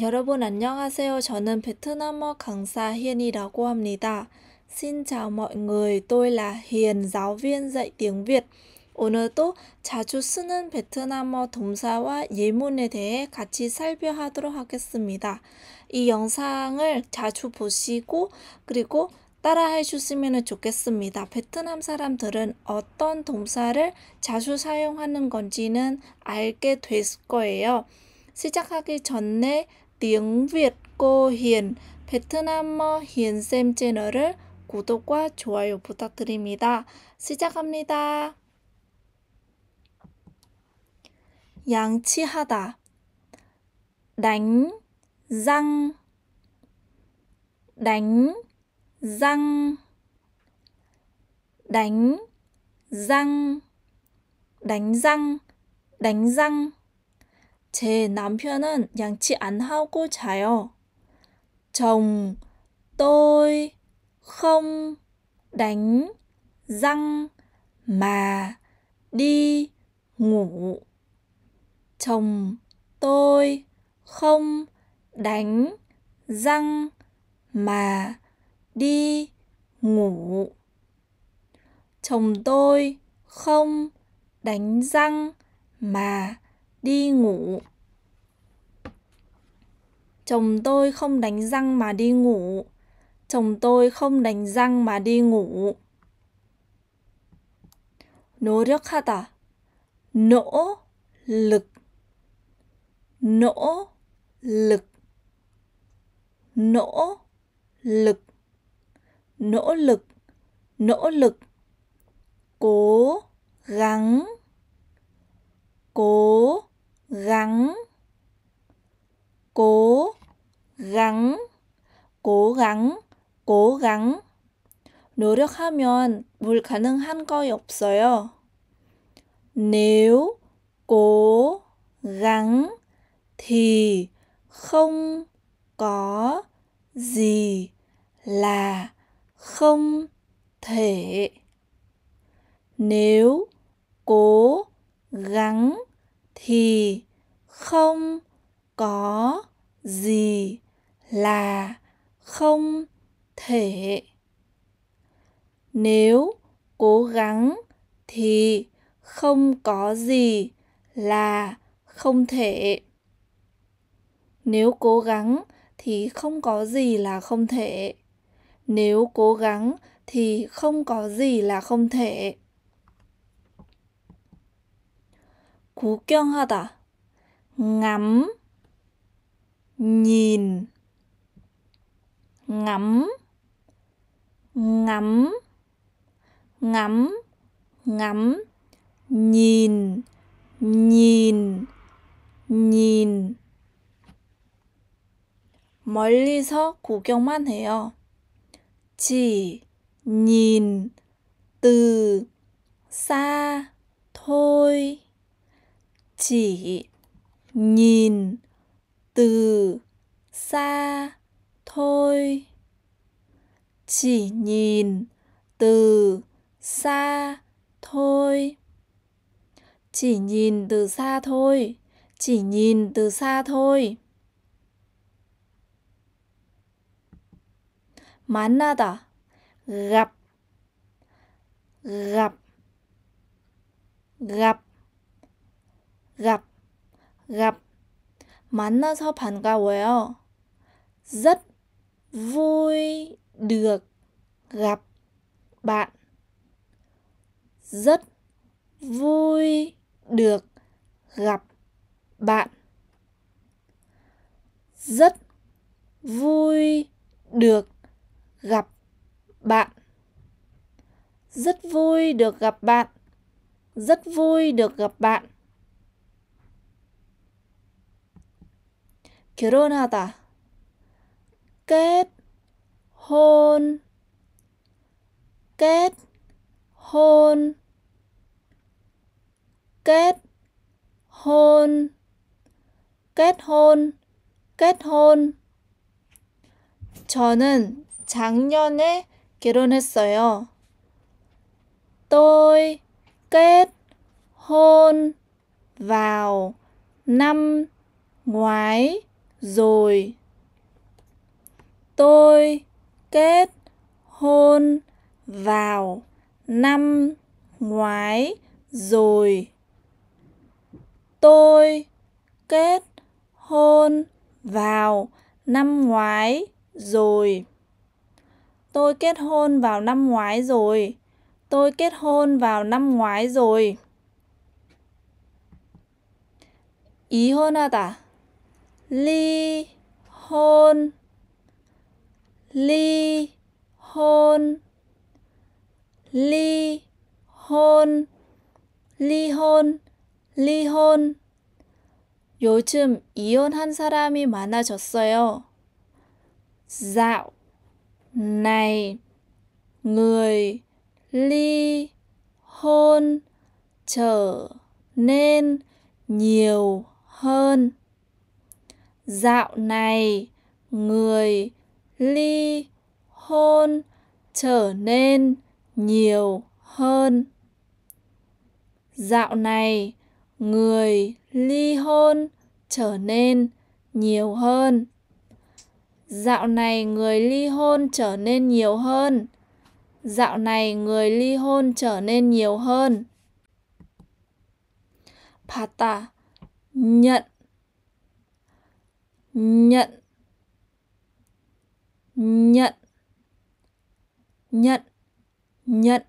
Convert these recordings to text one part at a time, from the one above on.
여러분 안녕하세요. 저는 베트남어 강사 h 이라고 합니다. Xin chào mọi người, tôi là Hiền giáo viên dạy tiếng Việt. 오늘도 자주 쓰는 베트남어 동사와 예문에 대해 같이 살펴하도록 하겠습니다. 이 영상을 자주 보시고 그리고 따라해 주시면 좋겠습니다. 베트남 사람들은 어떤 동사를 자주 사용하는 건지는 알게 될 거예요. 시작하기 전에 tiếng Việt cô Hiền 베트남어 hiền xem 채널을 구독과 좋아요 부탁드립니다. 시작합니다. 양치하다 đánh răng đánh răng đánh răng đánh răng đánh răng 제 남편은 양치 안 하고 자요. chồng tôi không đánh răng mà đi ngủ. chồng tôi không đánh răng mà đi ngủ. chồng tôi không đánh răng mà đi ngủ chồng tôi không đánh răng mà đi ngủ chồng tôi không đánh răng mà đi ngủ Nỗ lực 노력하다 à? nỗ lực nỗ lực nỗ lực nỗ lực nỗ lực cố gắng cố gắng cố gắng cố gắng cố gắng 노력하면 불가능한 거 없어요. nếu cố gắng thì không có gì là không thể nếu cố gắng thì không có gì là không thể nếu cố gắng thì không có gì là không thể nếu cố gắng thì không có gì là không thể nếu cố gắng thì không có gì là không thể 구경하다, ngắm, nhìn, ngắm, ngắm, ngắm, ngắm, nhìn, nhìn, nhìn. 멀리서 구경만 해요. 지, nhìn, từ, xa, thôi chỉ nhìn từ xa thôi chỉ nhìn từ xa thôi chỉ nhìn từ xa thôi chỉ nhìn từ xa thôi mắn 만나다 gặp gặp gặp gặp gặp 만나서 반가워요. rất vui được gặp bạn. rất vui được gặp bạn. rất vui được gặp bạn. rất vui được gặp bạn. rất vui được gặp bạn. 결혼하다 kết-hôn kết-hôn kết-hôn kết-hôn kết-hôn 저는 작년에 결혼했어요. tôi kết hôn vào năm ngoái rồi tôi kết hôn vào năm ngoái rồi tôi kết hôn vào năm ngoái rồi tôi kết hôn vào năm ngoái rồi tôi kết hôn vào năm ngoái rồi ý hơn à ta 리혼 리혼 리혼 리혼 리혼 요즘 이혼한 사람이 많아졌어요. Dạo này người ly hôn trở nên nhiều hơn. dạo này người ly hôn trở nên nhiều hơn dạo này người ly hôn trở nên nhiều hơn dạo này người ly hôn trở nên nhiều hơn dạo này người ly hôn trở nên nhiều hơn pata nhận nhận nhận nhận nhận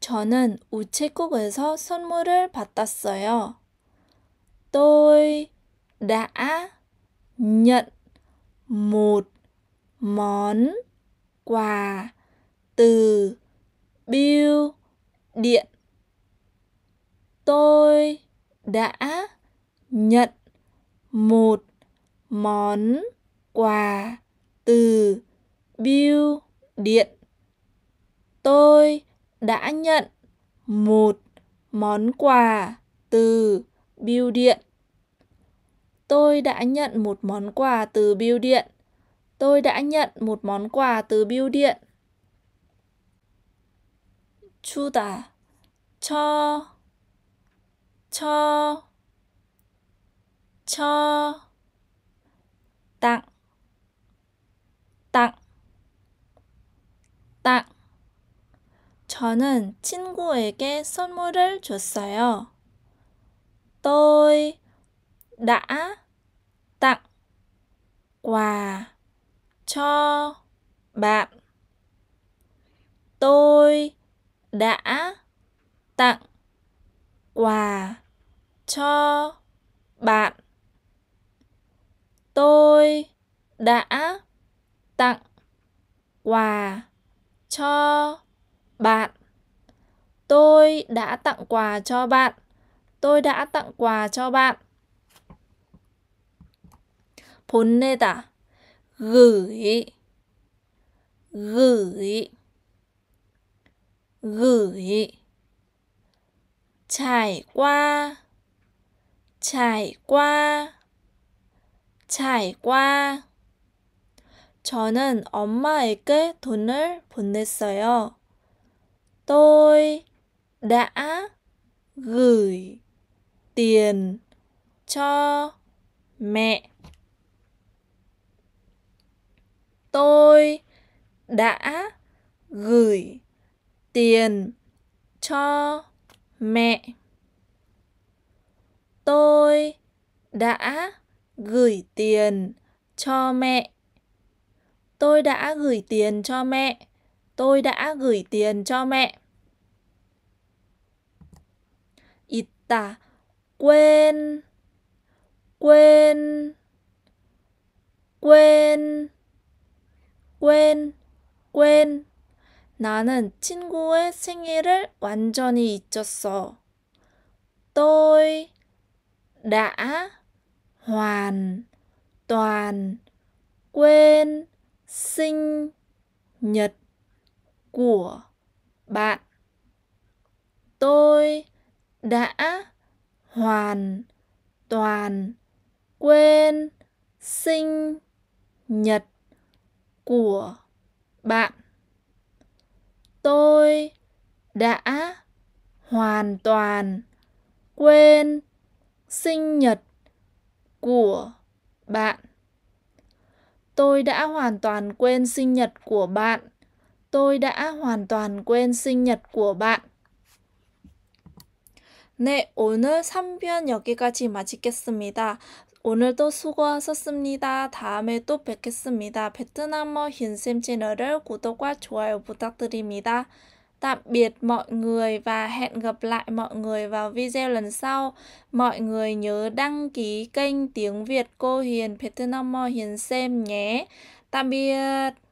저는 우체국에서 선물을 받았어요. Tôi đã nhận một món quà từ bưu điện. Tôi đã nhận một món quà từ bưu điện. Tôi đã nhận một món quà từ bưu điện. Tôi đã nhận một món quà từ bưu điện. Tôi đã nhận một món quà từ bưu điện. 주다 cho cho cho 딱, 딱, 딱. 저는 친구에게 선물을 줬어요. tôi đã tặng quà cho bạn. Tôi đã tặng quà cho bạn. tôi đã tặng quà cho bạn tôi đã tặng quà cho bạn tôi đã tặng quà cho bạn 보내다 gửi gửi gửi trải qua trải qua trải qua 저는 엄마에게 돈을 보냈어요. Tôi đã gửi tiền cho mẹ. Tôi đã gửi tiền cho mẹ. Tôi đã gửi tiền cho mẹ. Tôi đã gửi tiền cho mẹ. Tôi đã gửi tiền cho mẹ. ít Itta quên quên quên quên quên 나는 친구의 생일을 완전히 잊었어. tôi đã hoàn toàn quên sinh nhật của bạn tôi đã hoàn toàn quên sinh nhật của bạn tôi đã hoàn toàn quên sinh nhật của bạn. Tôi đã hoàn toàn quên sinh nhật của bạn. Tôi đã hoàn toàn quên sinh nhật của bạn. 네, 오늘 3편 여기까지 마치겠습니다. 오늘도 수고하셨습니다. 다음에 또 뵙겠습니다. 베트남어 흰쌤 채널을 구독과 좋아요 부탁드립니다. tạm biệt mọi người và hẹn gặp lại mọi người vào video lần sau. Mọi người nhớ đăng ký kênh Tiếng Việt Cô Hiền Peter Mo Hiền xem nhé. Tạm biệt!